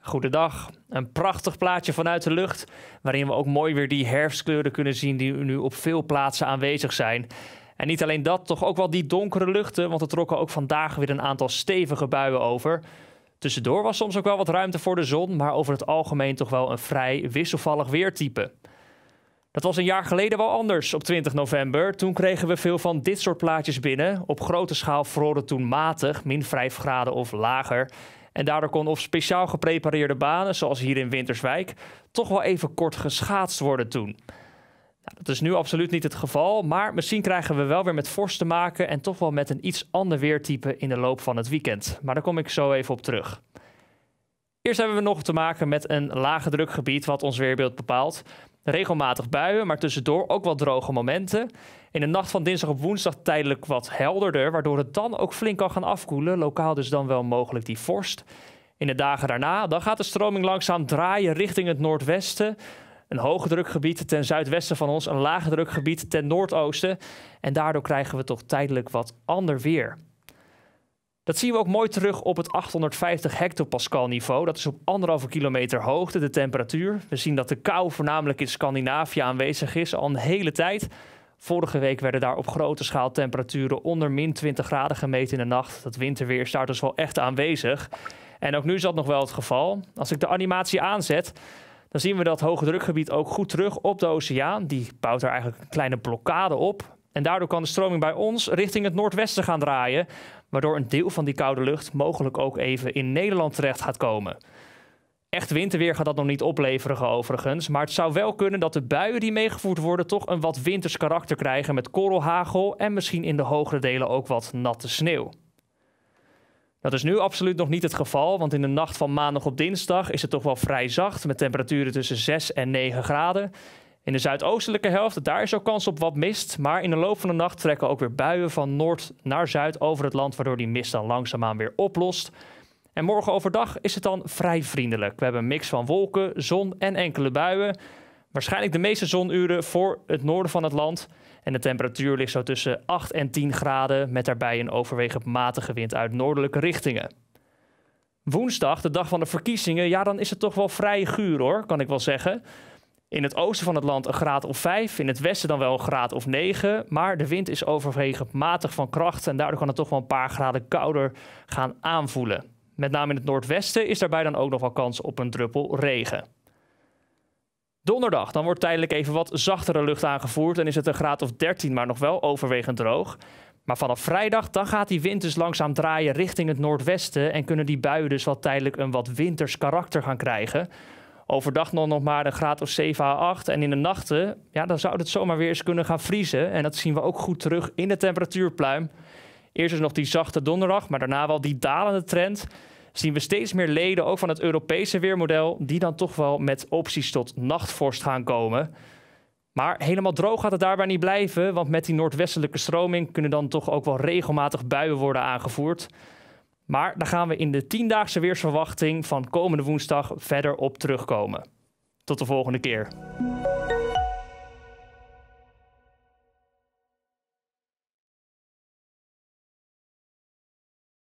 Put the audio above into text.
Goedendag. Een prachtig plaatje vanuit de lucht, waarin we ook mooi weer die herfstkleuren kunnen zien die nu op veel plaatsen aanwezig zijn. En niet alleen dat, toch ook wel die donkere luchten, want er trokken ook vandaag weer een aantal stevige buien over. Tussendoor was soms ook wel wat ruimte voor de zon, maar over het algemeen toch wel een vrij wisselvallig weertype. Dat was een jaar geleden wel anders, op 20 november. Toen kregen we veel van dit soort plaatjes binnen. Op grote schaal vroor het toen matig, min 5 graden of lager. En daardoor kon of speciaal geprepareerde banen, zoals hier in Winterswijk, toch wel even kort geschaatst worden toen. Nou, dat is nu absoluut niet het geval, maar misschien krijgen we wel weer met vorst te maken en toch wel met een iets ander weertype in de loop van het weekend. Maar daar kom ik zo even op terug. Eerst hebben we nog te maken met een lage drukgebied wat ons weerbeeld bepaalt. Regelmatig buien, maar tussendoor ook wat droge momenten. In de nacht van dinsdag op woensdag tijdelijk wat helderder, waardoor het dan ook flink kan gaan afkoelen. Lokaal dus dan wel mogelijk die vorst. In de dagen daarna, dan gaat de stroming langzaam draaien richting het noordwesten. Een hoge drukgebied ten zuidwesten van ons, een lage drukgebied ten noordoosten. En daardoor krijgen we toch tijdelijk wat ander weer. Dat zien we ook mooi terug op het 850 hectopascal niveau. Dat is op anderhalve kilometer hoogte de temperatuur. We zien dat de kou voornamelijk in Scandinavië aanwezig is al een hele tijd. Vorige week werden daar op grote schaal temperaturen onder min 20 graden gemeten in de nacht. Dat winterweer staat dus wel echt aanwezig. En ook nu is dat nog wel het geval. Als ik de animatie aanzet, dan zien we dat hoge drukgebied ook goed terug op de oceaan. Die bouwt er eigenlijk een kleine blokkade op. En daardoor kan de stroming bij ons richting het noordwesten gaan draaien, waardoor een deel van die koude lucht mogelijk ook even in Nederland terecht gaat komen. Echt winterweer gaat dat nog niet opleveren, overigens. Maar het zou wel kunnen dat de buien die meegevoerd worden toch een wat winters karakter krijgen met korrelhagel en misschien in de hogere delen ook wat natte sneeuw. Dat is nu absoluut nog niet het geval, want in de nacht van maandag op dinsdag is het toch wel vrij zacht met temperaturen tussen 6 en 9 graden. In de zuidoostelijke helft, daar is ook kans op wat mist. Maar in de loop van de nacht trekken ook weer buien van noord naar zuid over het land, waardoor die mist dan langzaamaan weer oplost. En morgen overdag is het dan vrij vriendelijk. We hebben een mix van wolken, zon en enkele buien. Waarschijnlijk de meeste zonuren voor het noorden van het land. En de temperatuur ligt zo tussen 8 en 10 graden, met daarbij een overwegend matige wind uit noordelijke richtingen. Woensdag, de dag van de verkiezingen, ja, dan is het toch wel vrij guur hoor, kan ik wel zeggen. In het oosten van het land een graad of 5, in het westen dan wel een graad of 9. Maar de wind is overwegend matig van kracht en daardoor kan het toch wel een paar graden kouder gaan aanvoelen. Met name in het noordwesten is daarbij dan ook nog wel kans op een druppel regen. Donderdag, dan wordt tijdelijk even wat zachtere lucht aangevoerd en is het een graad of 13, maar nog wel overwegend droog. Maar vanaf vrijdag dan gaat die wind dus langzaam draaien richting het noordwesten en kunnen die buien dus wel tijdelijk een wat winters karakter gaan krijgen. Overdag nog maar een graad of 7 à 8. En in de nachten, ja, dan zou het zomaar weer eens kunnen gaan vriezen. En dat zien we ook goed terug in de temperatuurpluim. Eerst is nog die zachte donderdag, maar daarna wel die dalende trend. Zien we steeds meer leden, ook van het Europese weermodel, die dan toch wel met opties tot nachtvorst gaan komen. Maar helemaal droog gaat het daarbij niet blijven, want met die noordwestelijke stroming kunnen dan toch ook wel regelmatig buien worden aangevoerd. Maar daar gaan we in de tiendaagse weersverwachting van komende woensdag verder op terugkomen. Tot de volgende keer.